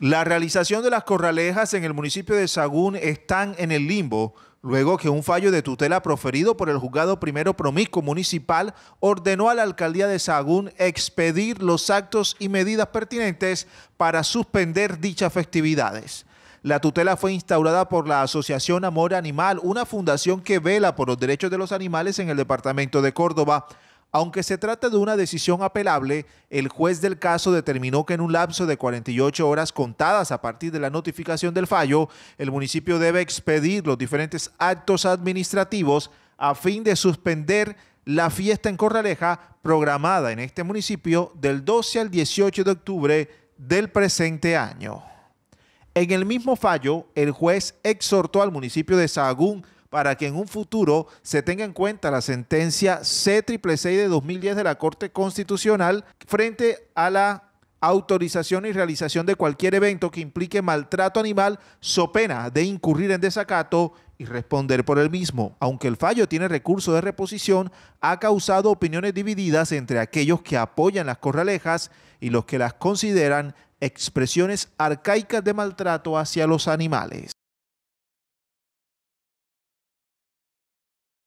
La realización de las corralejas en el municipio de Sagún están en el limbo luego que un fallo de tutela proferido por el juzgado primero promiscuo municipal ordenó a la alcaldía de Sagún expedir los actos y medidas pertinentes para suspender dichas festividades. La tutela fue instaurada por la Asociación Amor Animal, una fundación que vela por los derechos de los animales en el departamento de Córdoba. Aunque se trata de una decisión apelable, el juez del caso determinó que en un lapso de 48 horas contadas a partir de la notificación del fallo, el municipio debe expedir los diferentes actos administrativos a fin de suspender la fiesta en Corraleja programada en este municipio del 12 al 18 de octubre del presente año. En el mismo fallo, el juez exhortó al municipio de Sahagún para que en un futuro se tenga en cuenta la sentencia C666 de 2010 de la Corte Constitucional frente a la autorización y realización de cualquier evento que implique maltrato animal, so pena de incurrir en desacato y responder por el mismo. Aunque el fallo tiene recurso de reposición, ha causado opiniones divididas entre aquellos que apoyan las corralejas y los que las consideran expresiones arcaicas de maltrato hacia los animales.